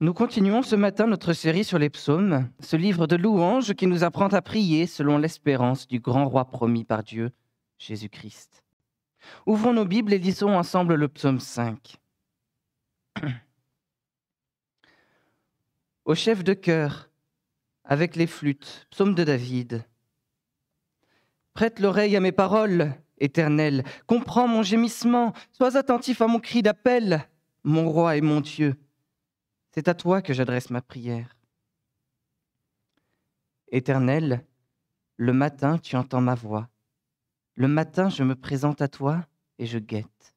Nous continuons ce matin notre série sur les psaumes, ce livre de louanges qui nous apprend à prier selon l'espérance du grand roi promis par Dieu, Jésus-Christ. Ouvrons nos Bibles et lisons ensemble le psaume 5. Au chef de chœur, avec les flûtes, psaume de David. Prête l'oreille à mes paroles, Éternel, comprends mon gémissement, sois attentif à mon cri d'appel, mon roi et mon Dieu c'est à toi que j'adresse ma prière. Éternel, le matin tu entends ma voix. Le matin je me présente à toi et je guette.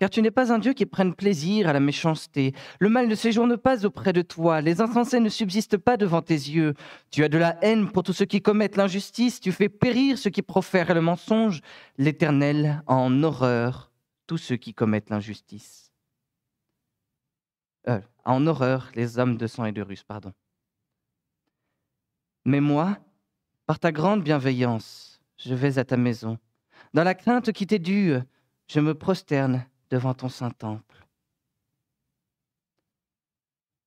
Car tu n'es pas un Dieu qui prenne plaisir à la méchanceté. Le mal ne séjourne pas auprès de toi. Les insensés ne subsistent pas devant tes yeux. Tu as de la haine pour tous ceux qui commettent l'injustice. Tu fais périr ceux qui profèrent le mensonge. L'Éternel en horreur tous ceux qui commettent l'injustice. Euh, en horreur les hommes de sang et de ruse, pardon. Mais moi, par ta grande bienveillance, je vais à ta maison. Dans la crainte qui t'est due, je me prosterne devant ton saint temple.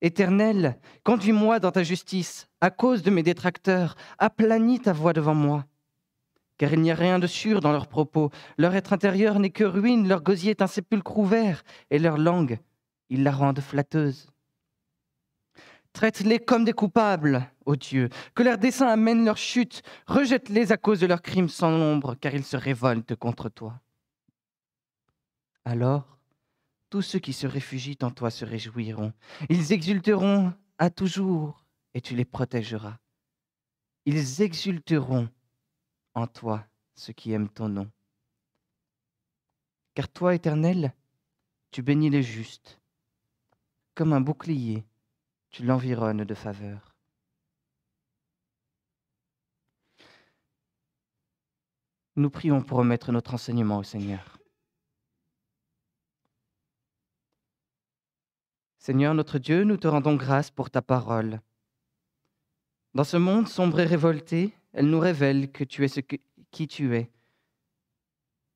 Éternel, conduis-moi dans ta justice, à cause de mes détracteurs, aplanis ta voix devant moi. Car il n'y a rien de sûr dans leurs propos, leur être intérieur n'est que ruine, leur gosier est un sépulcre ouvert, et leur langue ils la rendent flatteuse. Traite-les comme des coupables, ô Dieu, que leurs desseins amènent leur chute, rejette-les à cause de leurs crimes sans nombre, car ils se révoltent contre toi. Alors, tous ceux qui se réfugient en toi se réjouiront, ils exulteront à toujours, et tu les protégeras. Ils exulteront en toi ceux qui aiment ton nom. Car toi, Éternel, tu bénis les justes comme un bouclier, tu l'environnes de faveur. Nous prions pour remettre notre enseignement au Seigneur. Seigneur notre Dieu, nous te rendons grâce pour ta parole. Dans ce monde sombre et révolté, elle nous révèle que tu es ce qui tu es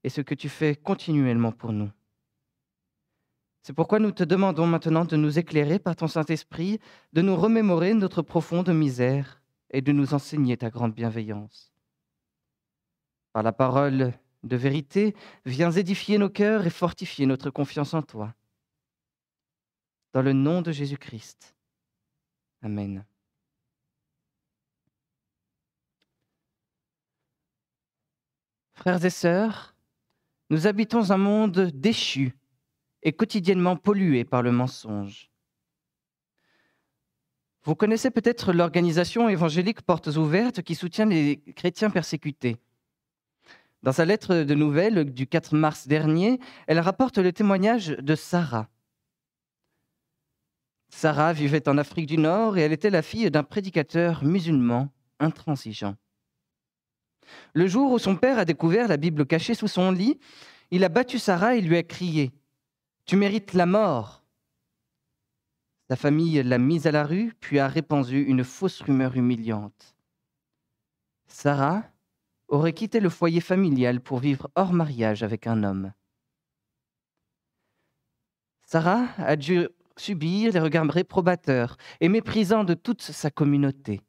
et ce que tu fais continuellement pour nous. C'est pourquoi nous te demandons maintenant de nous éclairer par ton Saint-Esprit, de nous remémorer notre profonde misère et de nous enseigner ta grande bienveillance. Par la parole de vérité, viens édifier nos cœurs et fortifier notre confiance en toi. Dans le nom de Jésus-Christ. Amen. Frères et sœurs, nous habitons un monde déchu est quotidiennement polluée par le mensonge. Vous connaissez peut-être l'organisation évangélique Portes Ouvertes qui soutient les chrétiens persécutés. Dans sa lettre de nouvelles du 4 mars dernier, elle rapporte le témoignage de Sarah. Sarah vivait en Afrique du Nord et elle était la fille d'un prédicateur musulman intransigeant. Le jour où son père a découvert la Bible cachée sous son lit, il a battu Sarah et lui a crié tu mérites la mort. Sa famille l'a mise à la rue, puis a répandu une fausse rumeur humiliante. Sarah aurait quitté le foyer familial pour vivre hors mariage avec un homme. Sarah a dû subir les regards réprobateurs et méprisants de toute sa communauté.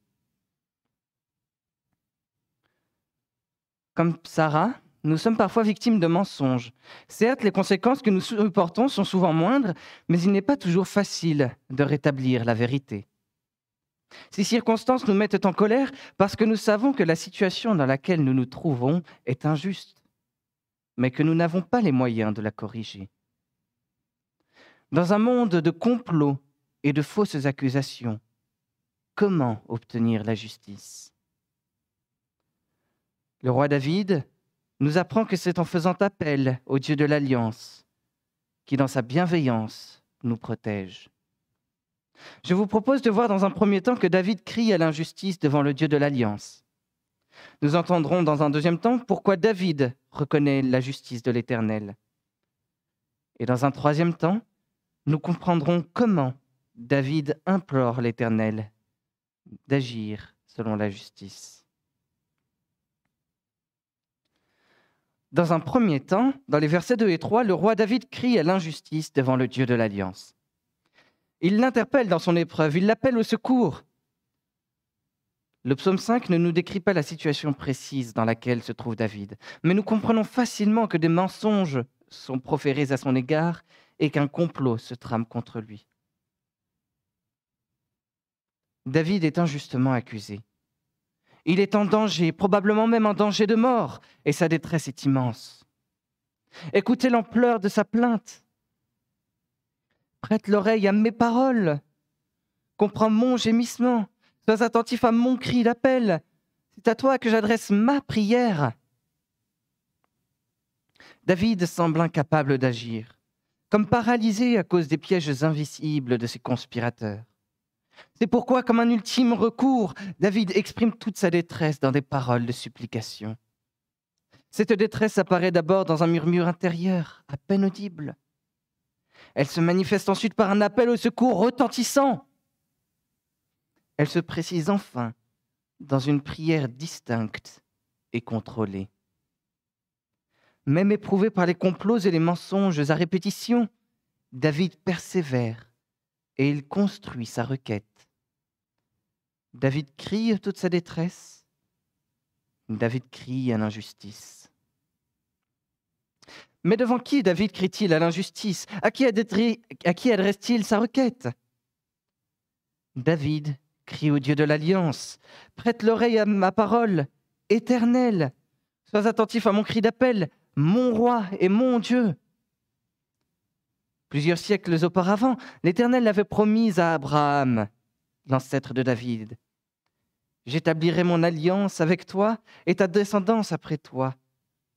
Comme Sarah, nous sommes parfois victimes de mensonges. Certes, les conséquences que nous supportons sont souvent moindres, mais il n'est pas toujours facile de rétablir la vérité. Ces circonstances nous mettent en colère parce que nous savons que la situation dans laquelle nous nous trouvons est injuste, mais que nous n'avons pas les moyens de la corriger. Dans un monde de complots et de fausses accusations, comment obtenir la justice Le roi David, nous apprend que c'est en faisant appel au Dieu de l'Alliance qui, dans sa bienveillance, nous protège. Je vous propose de voir dans un premier temps que David crie à l'injustice devant le Dieu de l'Alliance. Nous entendrons dans un deuxième temps pourquoi David reconnaît la justice de l'Éternel. Et dans un troisième temps, nous comprendrons comment David implore l'Éternel d'agir selon la justice. Dans un premier temps, dans les versets 2 et 3, le roi David crie à l'injustice devant le Dieu de l'Alliance. Il l'interpelle dans son épreuve, il l'appelle au secours. Le psaume 5 ne nous décrit pas la situation précise dans laquelle se trouve David, mais nous comprenons facilement que des mensonges sont proférés à son égard et qu'un complot se trame contre lui. David est injustement accusé. Il est en danger, probablement même en danger de mort, et sa détresse est immense. Écoutez l'ampleur de sa plainte. Prête l'oreille à mes paroles. Comprends mon gémissement. Sois attentif à mon cri d'appel. C'est à toi que j'adresse ma prière. David semble incapable d'agir, comme paralysé à cause des pièges invisibles de ses conspirateurs. C'est pourquoi, comme un ultime recours, David exprime toute sa détresse dans des paroles de supplication. Cette détresse apparaît d'abord dans un murmure intérieur, à peine audible. Elle se manifeste ensuite par un appel au secours retentissant. Elle se précise enfin dans une prière distincte et contrôlée. Même éprouvé par les complots et les mensonges à répétition, David persévère et il construit sa requête. David crie toute sa détresse. David crie à l'injustice. Mais devant qui David crie-t-il à l'injustice À qui, adresse-t-il sa requête David crie au Dieu de l'Alliance, prête l'oreille à ma parole, éternelle, sois attentif à mon cri d'appel, mon roi et mon Dieu. Plusieurs siècles auparavant, l'Éternel l'avait promis à Abraham, l'ancêtre de David. J'établirai mon alliance avec toi et ta descendance après toi,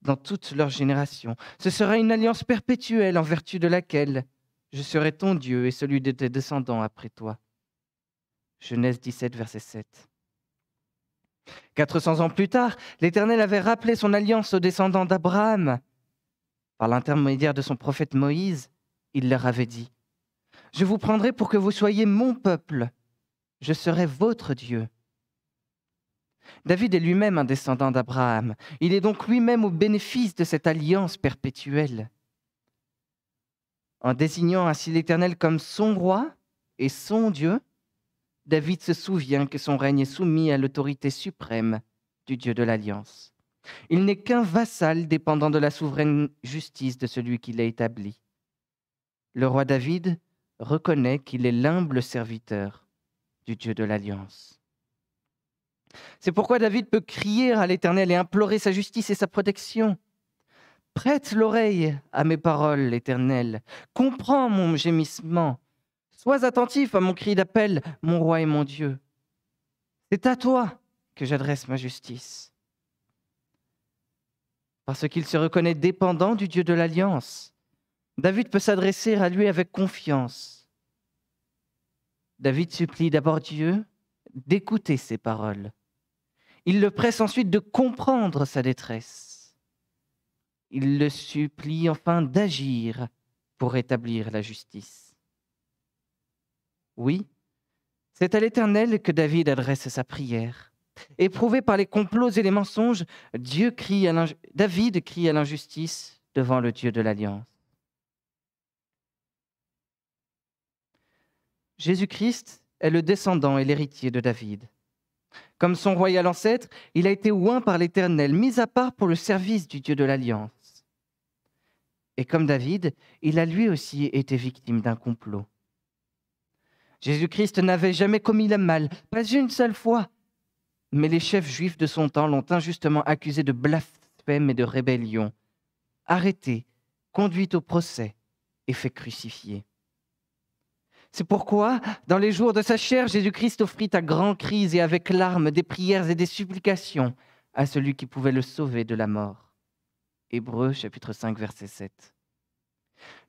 dans toutes leurs générations. Ce sera une alliance perpétuelle en vertu de laquelle je serai ton Dieu et celui de tes descendants après toi. Genèse 17, verset 7. 400 ans plus tard, l'Éternel avait rappelé son alliance aux descendants d'Abraham par l'intermédiaire de son prophète Moïse il leur avait dit, Je vous prendrai pour que vous soyez mon peuple, je serai votre Dieu. David est lui-même un descendant d'Abraham, il est donc lui-même au bénéfice de cette alliance perpétuelle. En désignant ainsi l'Éternel comme son roi et son Dieu, David se souvient que son règne est soumis à l'autorité suprême du Dieu de l'Alliance. Il n'est qu'un vassal dépendant de la souveraine justice de celui qui l'a établi le roi David reconnaît qu'il est l'humble serviteur du Dieu de l'Alliance. C'est pourquoi David peut crier à l'Éternel et implorer sa justice et sa protection. Prête l'oreille à mes paroles, l'Éternel. Comprends mon gémissement. Sois attentif à mon cri d'appel, mon roi et mon Dieu. C'est à toi que j'adresse ma justice. Parce qu'il se reconnaît dépendant du Dieu de l'Alliance, David peut s'adresser à lui avec confiance. David supplie d'abord Dieu d'écouter ses paroles. Il le presse ensuite de comprendre sa détresse. Il le supplie enfin d'agir pour rétablir la justice. Oui, c'est à l'Éternel que David adresse sa prière. Éprouvé par les complots et les mensonges, Dieu crie à David crie à l'injustice devant le Dieu de l'Alliance. Jésus-Christ est le descendant et l'héritier de David. Comme son royal ancêtre, il a été oint par l'Éternel, mis à part pour le service du Dieu de l'Alliance. Et comme David, il a lui aussi été victime d'un complot. Jésus-Christ n'avait jamais commis le mal, pas une seule fois. Mais les chefs juifs de son temps l'ont injustement accusé de blasphème et de rébellion, arrêté, conduit au procès et fait crucifier. C'est pourquoi, dans les jours de sa chair, Jésus-Christ offrit à grands cris et avec larmes des prières et des supplications à celui qui pouvait le sauver de la mort. Hébreux chapitre 5 verset 7.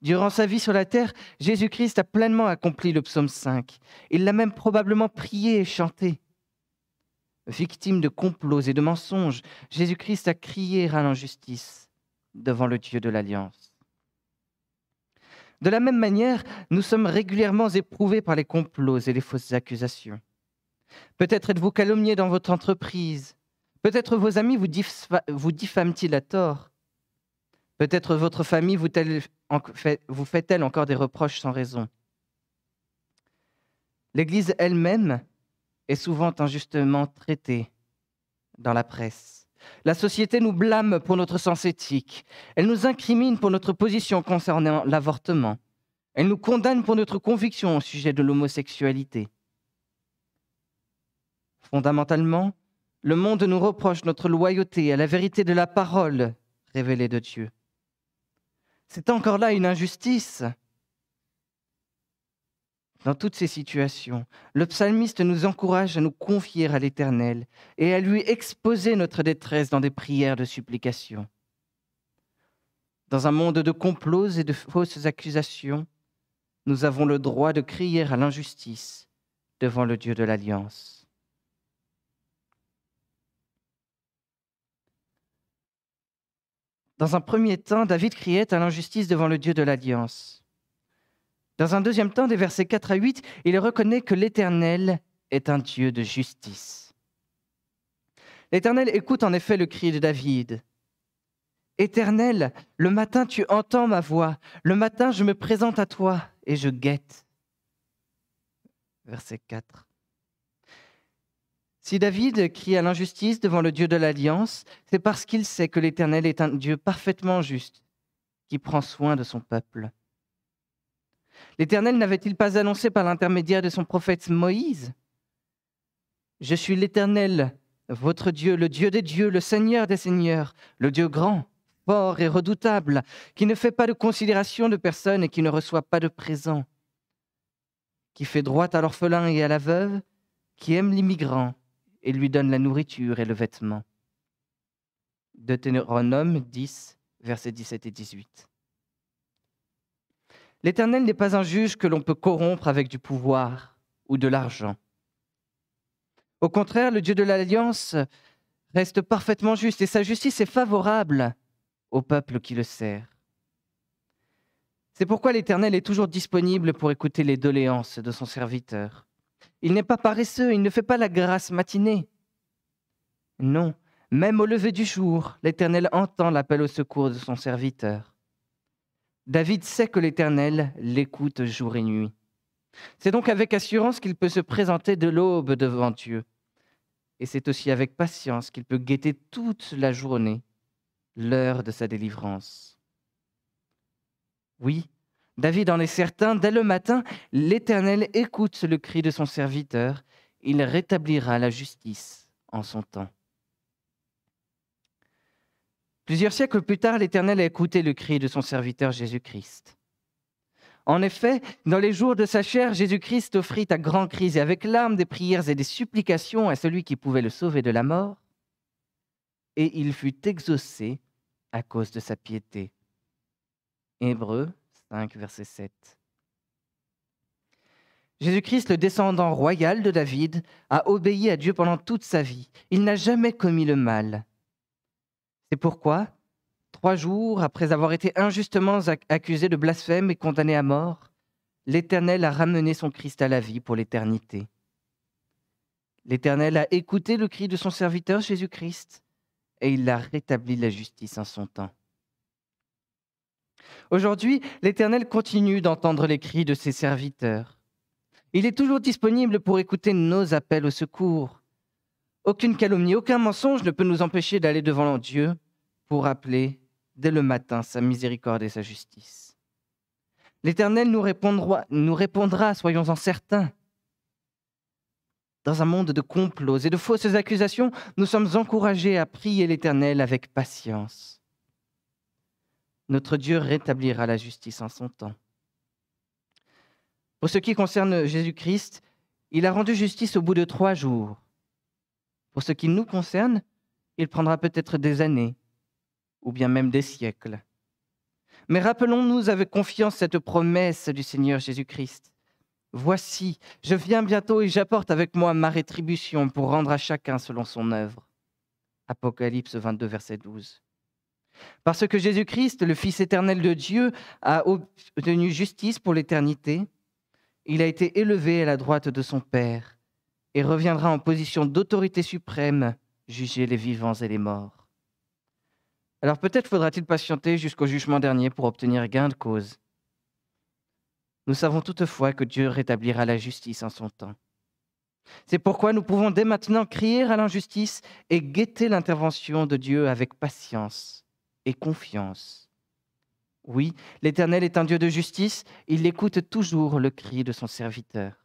Durant sa vie sur la terre, Jésus-Christ a pleinement accompli le psaume 5. Il l'a même probablement prié et chanté. Victime de complots et de mensonges, Jésus-Christ a crié à l'injustice devant le Dieu de l'Alliance. De la même manière, nous sommes régulièrement éprouvés par les complots et les fausses accusations. Peut-être êtes-vous calomnié dans votre entreprise. Peut-être vos amis vous, diffament-ils à tort. Peut-être votre famille vous fait-elle encore des reproches sans raison. L'Église elle-même est souvent injustement traitée dans la presse. La société nous blâme pour notre sens éthique. Elle nous incrimine pour notre position concernant l'avortement. Elle nous condamne pour notre conviction au sujet de l'homosexualité. Fondamentalement, le monde nous reproche notre loyauté à la vérité de la parole révélée de Dieu. C'est encore là une injustice dans toutes ces situations, le psalmiste nous encourage à nous confier à l'Éternel et à lui exposer notre détresse dans des prières de supplication. Dans un monde de complots et de fausses accusations, nous avons le droit de crier à l'injustice devant le Dieu de l'Alliance. Dans un premier temps, David criait à l'injustice devant le Dieu de l'Alliance. Dans un deuxième temps, des versets 4 à 8, il reconnaît que l'Éternel est un Dieu de justice. L'Éternel écoute en effet le cri de David. Éternel, le matin tu entends ma voix, le matin je me présente à toi et je guette. Verset 4. Si David crie à l'injustice devant le Dieu de l'Alliance, c'est parce qu'il sait que l'Éternel est un Dieu parfaitement juste qui prend soin de son peuple. L'Éternel n'avait-il pas annoncé par l'intermédiaire de son prophète Moïse Je suis l'Éternel, votre Dieu, le Dieu des dieux, le Seigneur des seigneurs, le Dieu grand, fort et redoutable, qui ne fait pas de considération de personne et qui ne reçoit pas de présent, qui fait droit à l'orphelin et à la veuve, qui aime l'immigrant et lui donne la nourriture et le vêtement. Deutéronome 10, versets 17 et 18. L'Éternel n'est pas un juge que l'on peut corrompre avec du pouvoir ou de l'argent. Au contraire, le Dieu de l'Alliance reste parfaitement juste et sa justice est favorable au peuple qui le sert. C'est pourquoi l'Éternel est toujours disponible pour écouter les doléances de son serviteur. Il n'est pas paresseux, il ne fait pas la grâce matinée. Non, même au lever du jour, l'Éternel entend l'appel au secours de son serviteur. David sait que l'Éternel l'écoute jour et nuit. C'est donc avec assurance qu'il peut se présenter de l'aube devant Dieu. Et c'est aussi avec patience qu'il peut guetter toute la journée l'heure de sa délivrance. Oui, David en est certain, dès le matin, l'Éternel écoute le cri de son serviteur, il rétablira la justice en son temps. Plusieurs siècles plus tard, l'Éternel a écouté le cri de son serviteur Jésus-Christ. En effet, dans les jours de sa chair, Jésus-Christ offrit à grands cris et avec larmes des prières et des supplications à celui qui pouvait le sauver de la mort, et il fut exaucé à cause de sa piété. Hébreu 5, verset 7. Jésus-Christ, le descendant royal de David, a obéi à Dieu pendant toute sa vie. Il n'a jamais commis le mal. C'est pourquoi, trois jours après avoir été injustement accusé de blasphème et condamné à mort, l'Éternel a ramené son Christ à la vie pour l'éternité. L'Éternel a écouté le cri de son serviteur Jésus-Christ et il a rétabli la justice en son temps. Aujourd'hui, l'Éternel continue d'entendre les cris de ses serviteurs. Il est toujours disponible pour écouter nos appels au secours. Aucune calomnie, aucun mensonge ne peut nous empêcher d'aller devant Dieu pour appeler dès le matin sa miséricorde et sa justice. L'Éternel nous répondra, nous répondra, soyons-en certains. Dans un monde de complots et de fausses accusations, nous sommes encouragés à prier l'Éternel avec patience. Notre Dieu rétablira la justice en son temps. Pour ce qui concerne Jésus-Christ, il a rendu justice au bout de trois jours. Pour ce qui nous concerne, il prendra peut-être des années, ou bien même des siècles. Mais rappelons-nous avec confiance cette promesse du Seigneur Jésus-Christ. Voici, je viens bientôt et j'apporte avec moi ma rétribution pour rendre à chacun selon son œuvre. Apocalypse 22, verset 12. Parce que Jésus-Christ, le Fils éternel de Dieu, a obtenu justice pour l'éternité, il a été élevé à la droite de son Père et reviendra en position d'autorité suprême juger les vivants et les morts. Alors peut-être faudra-t-il patienter jusqu'au jugement dernier pour obtenir gain de cause. Nous savons toutefois que Dieu rétablira la justice en son temps. C'est pourquoi nous pouvons dès maintenant crier à l'injustice et guetter l'intervention de Dieu avec patience et confiance. Oui, l'Éternel est un Dieu de justice, il écoute toujours le cri de son serviteur.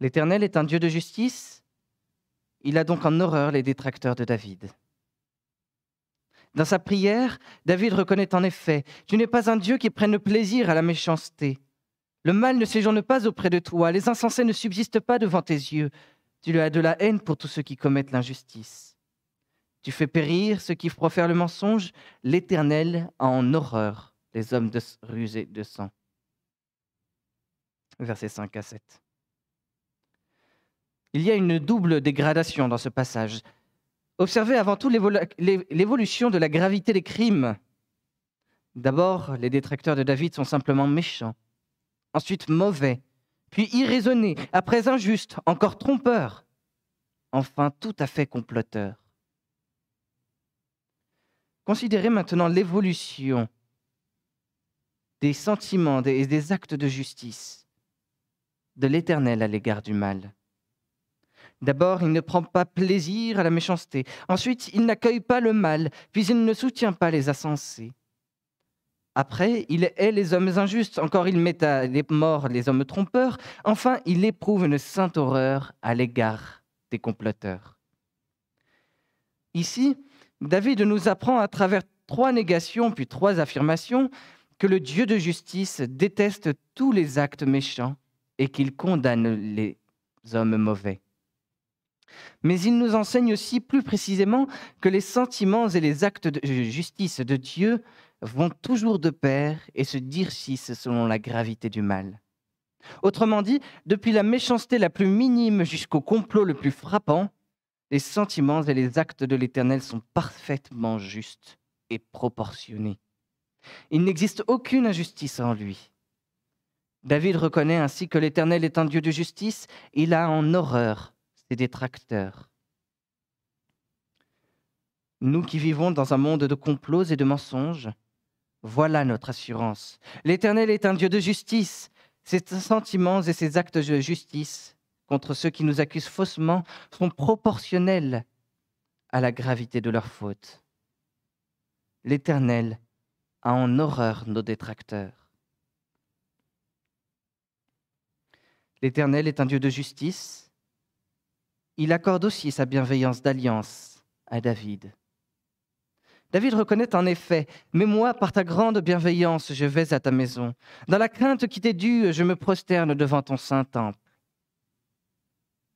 L'Éternel est un Dieu de justice, il a donc en horreur les détracteurs de David. Dans sa prière, David reconnaît en effet, Tu n'es pas un Dieu qui prenne plaisir à la méchanceté. Le mal ne séjourne pas auprès de toi, les insensés ne subsistent pas devant tes yeux. Tu as de la haine pour tous ceux qui commettent l'injustice. Tu fais périr ceux qui profèrent le mensonge. L'Éternel a en horreur les hommes de rusés de sang. Versets 5 à 7. Il y a une double dégradation dans ce passage. Observez avant tout l'évolution de la gravité des crimes. D'abord, les détracteurs de David sont simplement méchants, ensuite mauvais, puis irraisonnés, après injustes, encore trompeurs, enfin tout à fait comploteurs. Considérez maintenant l'évolution des sentiments et des actes de justice de l'Éternel à l'égard du mal. D'abord, il ne prend pas plaisir à la méchanceté. Ensuite, il n'accueille pas le mal, puis il ne soutient pas les insensés. Après, il hait les hommes injustes, encore il met à les morts les hommes trompeurs. Enfin, il éprouve une sainte horreur à l'égard des comploteurs. Ici, David nous apprend à travers trois négations puis trois affirmations que le Dieu de justice déteste tous les actes méchants et qu'il condamne les hommes mauvais. Mais il nous enseigne aussi plus précisément que les sentiments et les actes de justice de Dieu vont toujours de pair et se dircissent selon la gravité du mal. Autrement dit, depuis la méchanceté la plus minime jusqu'au complot le plus frappant, les sentiments et les actes de l'Éternel sont parfaitement justes et proportionnés. Il n'existe aucune injustice en lui. David reconnaît ainsi que l'Éternel est un Dieu de justice, il a en horreur détracteurs. Nous qui vivons dans un monde de complots et de mensonges, voilà notre assurance. L'Éternel est un Dieu de justice. Ses sentiments et ses actes de justice contre ceux qui nous accusent faussement sont proportionnels à la gravité de leurs fautes. L'Éternel a en horreur nos détracteurs. L'Éternel est un Dieu de justice il accorde aussi sa bienveillance d'alliance à David. David reconnaît en effet, Mais moi, par ta grande bienveillance, je vais à ta maison. Dans la crainte qui t'est due, je me prosterne devant ton saint temple.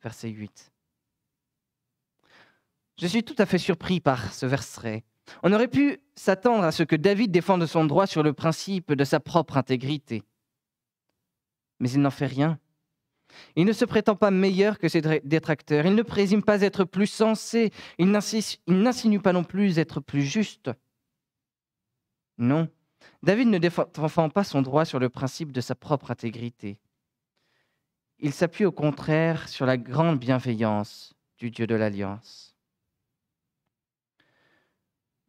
Verset 8. Je suis tout à fait surpris par ce verset. On aurait pu s'attendre à ce que David défende son droit sur le principe de sa propre intégrité. Mais il n'en fait rien. Il ne se prétend pas meilleur que ses détracteurs. Il ne présume pas être plus sensé. Il n'insinue pas non plus être plus juste. Non, David ne défend pas son droit sur le principe de sa propre intégrité. Il s'appuie au contraire sur la grande bienveillance du Dieu de l'Alliance.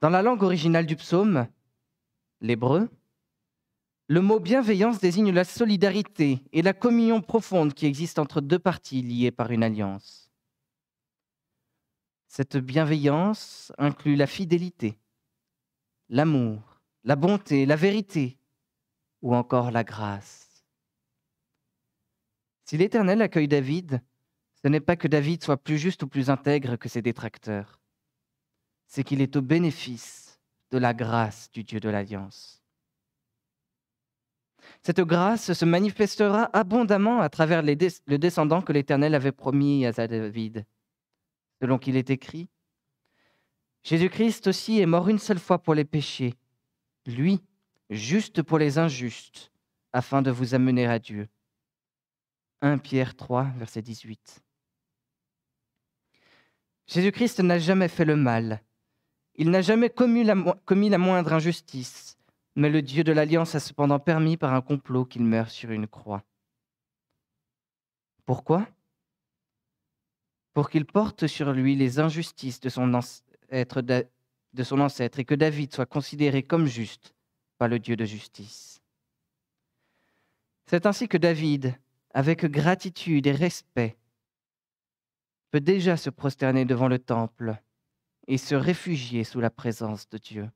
Dans la langue originale du psaume, l'hébreu, le mot bienveillance désigne la solidarité et la communion profonde qui existe entre deux parties liées par une alliance. Cette bienveillance inclut la fidélité, l'amour, la bonté, la vérité ou encore la grâce. Si l'Éternel accueille David, ce n'est pas que David soit plus juste ou plus intègre que ses détracteurs, c'est qu'il est au bénéfice de la grâce du Dieu de l'Alliance. Cette grâce se manifestera abondamment à travers les le descendant que l'Éternel avait promis à David, selon qu'il est écrit. Jésus-Christ aussi est mort une seule fois pour les péchés, lui, juste pour les injustes, afin de vous amener à Dieu. 1 Pierre 3, verset 18. Jésus-Christ n'a jamais fait le mal. Il n'a jamais commis la moindre injustice mais le Dieu de l'Alliance a cependant permis par un complot qu'il meure sur une croix. Pourquoi Pour qu'il porte sur lui les injustices de son, ancêtre, de son ancêtre et que David soit considéré comme juste par le Dieu de justice. C'est ainsi que David, avec gratitude et respect, peut déjà se prosterner devant le temple et se réfugier sous la présence de Dieu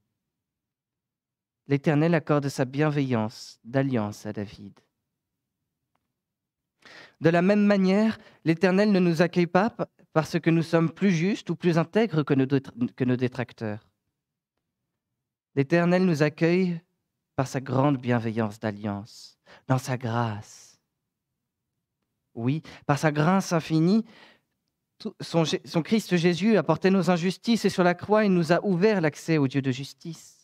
l'Éternel accorde sa bienveillance d'alliance à David. De la même manière, l'Éternel ne nous accueille pas parce que nous sommes plus justes ou plus intègres que nos, détracteurs. L'Éternel nous accueille par sa grande bienveillance d'alliance, dans sa grâce. Oui, par sa grâce infinie, son, son Christ Jésus a porté nos injustices et sur la croix, il nous a ouvert l'accès au Dieu de justice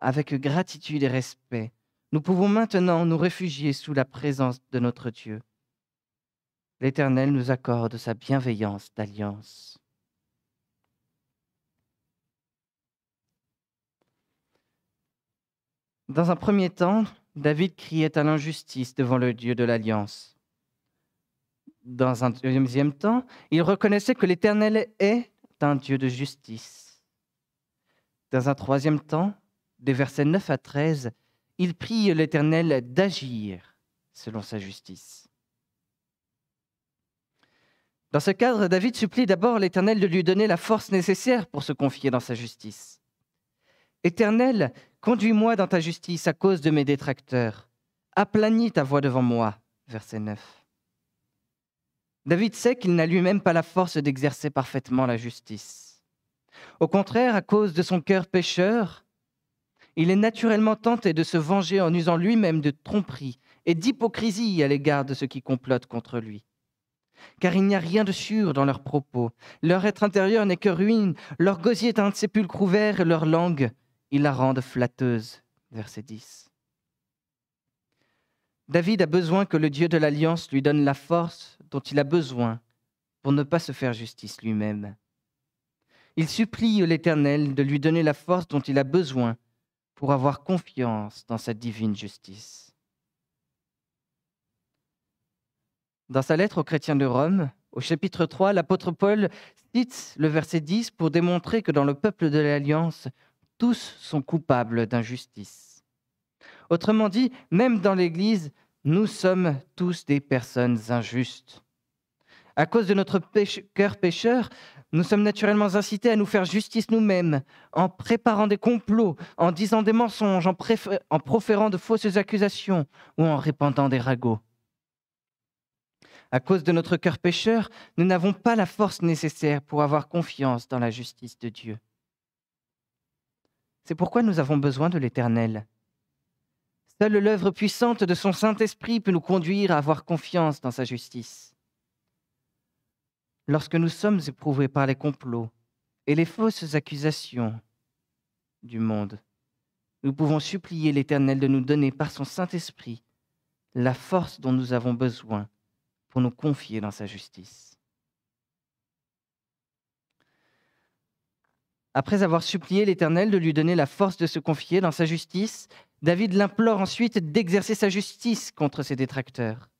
avec gratitude et respect, nous pouvons maintenant nous réfugier sous la présence de notre Dieu. L'Éternel nous accorde sa bienveillance d'alliance. Dans un premier temps, David criait à l'injustice devant le Dieu de l'Alliance. Dans un deuxième temps, il reconnaissait que l'Éternel est un Dieu de justice. Dans un troisième temps, des versets 9 à 13, il prie l'Éternel d'agir selon sa justice. Dans ce cadre, David supplie d'abord l'Éternel de lui donner la force nécessaire pour se confier dans sa justice. Éternel, conduis-moi dans ta justice à cause de mes détracteurs. Aplanis ta voix devant moi. Verset 9. David sait qu'il n'a lui-même pas la force d'exercer parfaitement la justice. Au contraire, à cause de son cœur pécheur, il est naturellement tenté de se venger en usant lui-même de tromperie et d'hypocrisie à l'égard de ceux qui complotent contre lui. Car il n'y a rien de sûr dans leurs propos. Leur être intérieur n'est que ruine. Leur gosier est un sépulcre ouvert et leur langue, ils la rendent flatteuse. Verset 10. David a besoin que le Dieu de l'Alliance lui donne la force dont il a besoin pour ne pas se faire justice lui-même. Il supplie l'Éternel de lui donner la force dont il a besoin pour avoir confiance dans sa divine justice. Dans sa lettre aux chrétiens de Rome, au chapitre 3, l'apôtre Paul cite le verset 10 pour démontrer que dans le peuple de l'Alliance, tous sont coupables d'injustice. Autrement dit, même dans l'Église, nous sommes tous des personnes injustes. À cause de notre cœur pécheur, nous sommes naturellement incités à nous faire justice nous-mêmes, en préparant des complots, en disant des mensonges, en, proférant de fausses accusations ou en répandant des ragots. À cause de notre cœur pécheur, nous n'avons pas la force nécessaire pour avoir confiance dans la justice de Dieu. C'est pourquoi nous avons besoin de l'Éternel. Seule l'œuvre puissante de son Saint-Esprit peut nous conduire à avoir confiance dans sa justice lorsque nous sommes éprouvés par les complots et les fausses accusations du monde, nous pouvons supplier l'Éternel de nous donner par son Saint-Esprit la force dont nous avons besoin pour nous confier dans sa justice. Après avoir supplié l'Éternel de lui donner la force de se confier dans sa justice, David l'implore ensuite d'exercer sa justice contre ses détracteurs.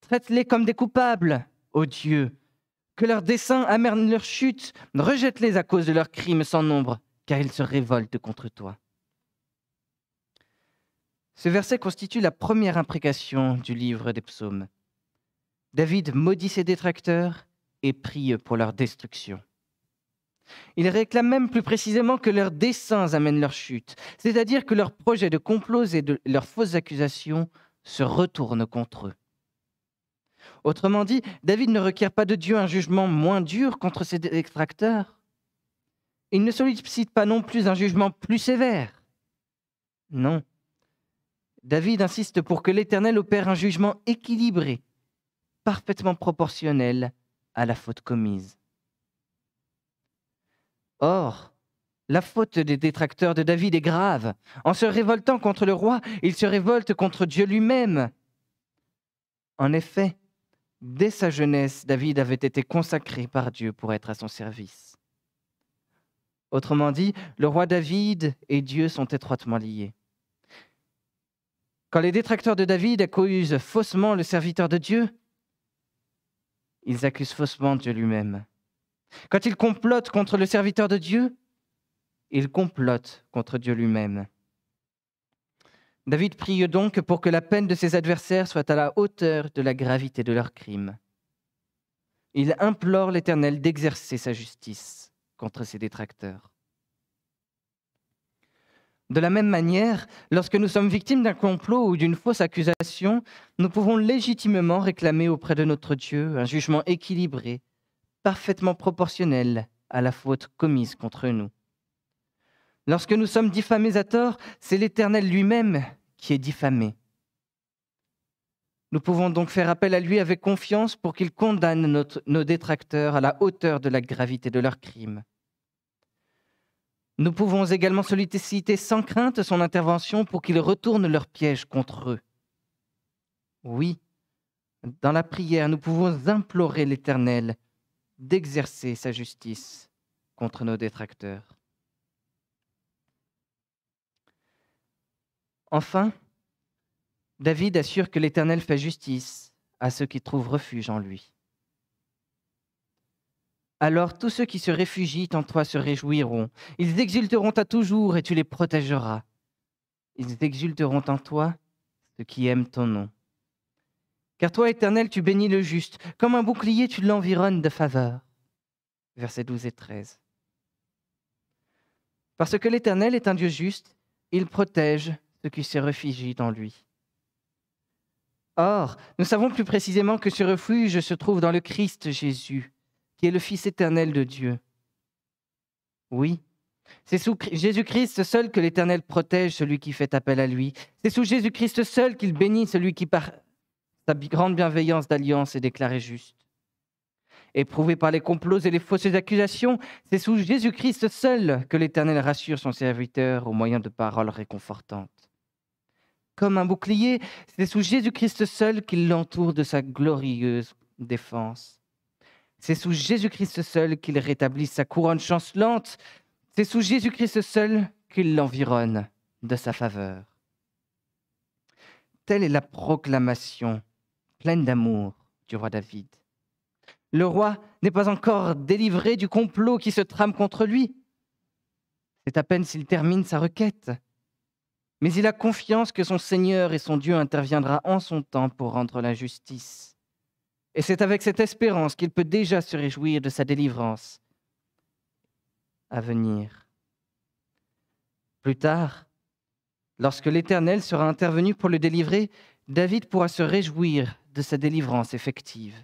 Traite-les comme des coupables, ô Dieu, que leurs desseins amènent leur chute, rejette-les à cause de leurs crimes sans nombre, car ils se révoltent contre toi. Ce verset constitue la première imprécation du livre des psaumes. David maudit ses détracteurs et prie pour leur destruction. Il réclame même plus précisément que leurs desseins amènent leur chute, c'est-à-dire que leurs projets de complot et de leurs fausses accusations se retournent contre eux. Autrement dit, David ne requiert pas de Dieu un jugement moins dur contre ses détracteurs. Il ne sollicite pas non plus un jugement plus sévère. Non. David insiste pour que l'Éternel opère un jugement équilibré, parfaitement proportionnel à la faute commise. Or, la faute des détracteurs de David est grave. En se révoltant contre le roi, il se révolte contre Dieu lui-même. En effet, Dès sa jeunesse, David avait été consacré par Dieu pour être à son service. Autrement dit, le roi David et Dieu sont étroitement liés. Quand les détracteurs de David accusent faussement le serviteur de Dieu, ils accusent faussement Dieu lui-même. Quand ils complotent contre le serviteur de Dieu, ils complotent contre Dieu lui-même. David prie donc pour que la peine de ses adversaires soit à la hauteur de la gravité de leurs crimes. Il implore l'Éternel d'exercer sa justice contre ses détracteurs. De la même manière, lorsque nous sommes victimes d'un complot ou d'une fausse accusation, nous pouvons légitimement réclamer auprès de notre Dieu un jugement équilibré, parfaitement proportionnel à la faute commise contre nous. Lorsque nous sommes diffamés à tort, c'est l'Éternel lui-même qui est diffamé. Nous pouvons donc faire appel à lui avec confiance pour qu'il condamne nos détracteurs à la hauteur de la gravité de leurs crimes. Nous pouvons également solliciter sans crainte son intervention pour qu'il retourne leur piège contre eux. Oui, dans la prière, nous pouvons implorer l'Éternel d'exercer sa justice contre nos détracteurs. Enfin, David assure que l'Éternel fait justice à ceux qui trouvent refuge en lui. Alors tous ceux qui se réfugient en toi se réjouiront. Ils exulteront à toujours et tu les protégeras. Ils exulteront en toi ceux qui aiment ton nom. Car toi, Éternel, tu bénis le juste. Comme un bouclier, tu l'environnes de faveur. Versets 12 et 13. Parce que l'Éternel est un Dieu juste, il protège ce qui se réfugie dans lui. Or, nous savons plus précisément que ce refuge se trouve dans le Christ Jésus, qui est le Fils éternel de Dieu. Oui, c'est sous Jésus-Christ seul que l'Éternel protège celui qui fait appel à lui. C'est sous Jésus-Christ seul qu'il bénit celui qui, par sa grande bienveillance d'alliance, est déclaré juste. Éprouvé par les complots et les fausses accusations, c'est sous Jésus-Christ seul que l'Éternel rassure son serviteur au moyen de paroles réconfortantes comme un bouclier. C'est sous Jésus-Christ seul qu'il l'entoure de sa glorieuse défense. C'est sous Jésus-Christ seul qu'il rétablit sa couronne chancelante. C'est sous Jésus-Christ seul qu'il l'environne de sa faveur. Telle est la proclamation pleine d'amour du roi David. Le roi n'est pas encore délivré du complot qui se trame contre lui. C'est à peine s'il termine sa requête. Mais il a confiance que son Seigneur et son Dieu interviendra en son temps pour rendre la justice. Et c'est avec cette espérance qu'il peut déjà se réjouir de sa délivrance à venir. Plus tard, lorsque l'Éternel sera intervenu pour le délivrer, David pourra se réjouir de sa délivrance effective.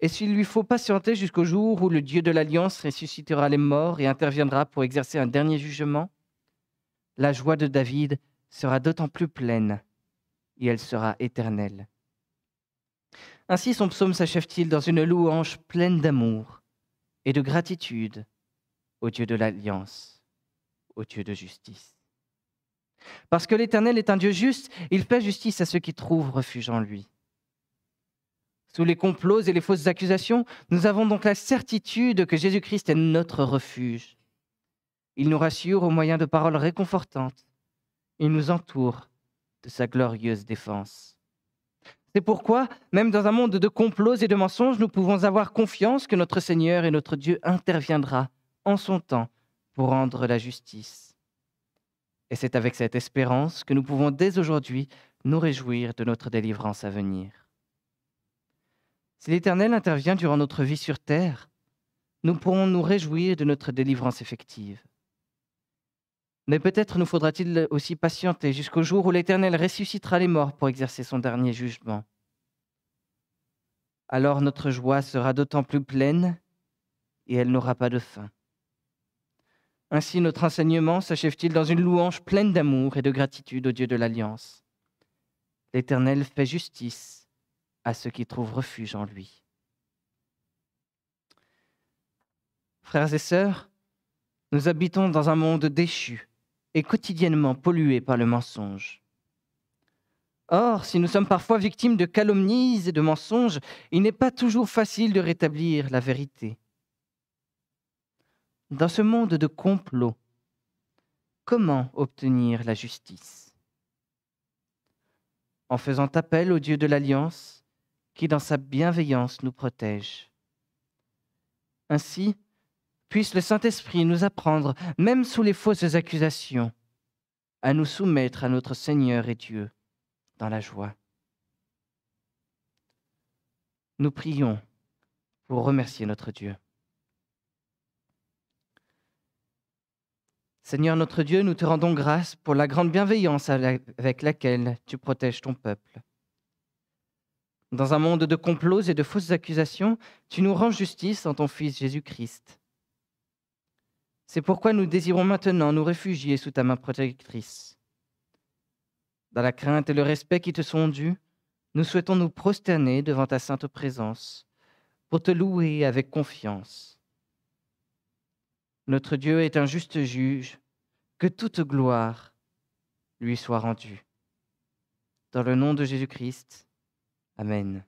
Et s'il lui faut patienter jusqu'au jour où le Dieu de l'Alliance ressuscitera les morts et interviendra pour exercer un dernier jugement, la joie de David sera d'autant plus pleine et elle sera éternelle. Ainsi son psaume s'achève-t-il dans une louange pleine d'amour et de gratitude au Dieu de l'alliance, au Dieu de justice. Parce que l'Éternel est un Dieu juste, il fait justice à ceux qui trouvent refuge en lui. Sous les complots et les fausses accusations, nous avons donc la certitude que Jésus-Christ est notre refuge il nous rassure au moyen de paroles réconfortantes. Il nous entoure de sa glorieuse défense. C'est pourquoi, même dans un monde de complots et de mensonges, nous pouvons avoir confiance que notre Seigneur et notre Dieu interviendra en son temps pour rendre la justice. Et c'est avec cette espérance que nous pouvons dès aujourd'hui nous réjouir de notre délivrance à venir. Si l'Éternel intervient durant notre vie sur terre, nous pourrons nous réjouir de notre délivrance effective. Mais peut-être nous faudra-t-il aussi patienter jusqu'au jour où l'Éternel ressuscitera les morts pour exercer son dernier jugement. Alors notre joie sera d'autant plus pleine et elle n'aura pas de fin. Ainsi notre enseignement s'achève-t-il dans une louange pleine d'amour et de gratitude au Dieu de l'Alliance. L'Éternel fait justice à ceux qui trouvent refuge en lui. Frères et sœurs, nous habitons dans un monde déchu, est quotidiennement pollué par le mensonge. Or, si nous sommes parfois victimes de calomnies et de mensonges, il n'est pas toujours facile de rétablir la vérité. Dans ce monde de complots, comment obtenir la justice En faisant appel au Dieu de l'Alliance, qui dans sa bienveillance nous protège. Ainsi, Puisse le Saint-Esprit nous apprendre, même sous les fausses accusations, à nous soumettre à notre Seigneur et Dieu dans la joie. Nous prions pour remercier notre Dieu. Seigneur notre Dieu, nous te rendons grâce pour la grande bienveillance avec laquelle tu protèges ton peuple. Dans un monde de complots et de fausses accusations, tu nous rends justice en ton Fils Jésus-Christ. C'est pourquoi nous désirons maintenant nous réfugier sous ta main protectrice. Dans la crainte et le respect qui te sont dus, nous souhaitons nous prosterner devant ta sainte présence pour te louer avec confiance. Notre Dieu est un juste juge, que toute gloire lui soit rendue. Dans le nom de Jésus-Christ. Amen.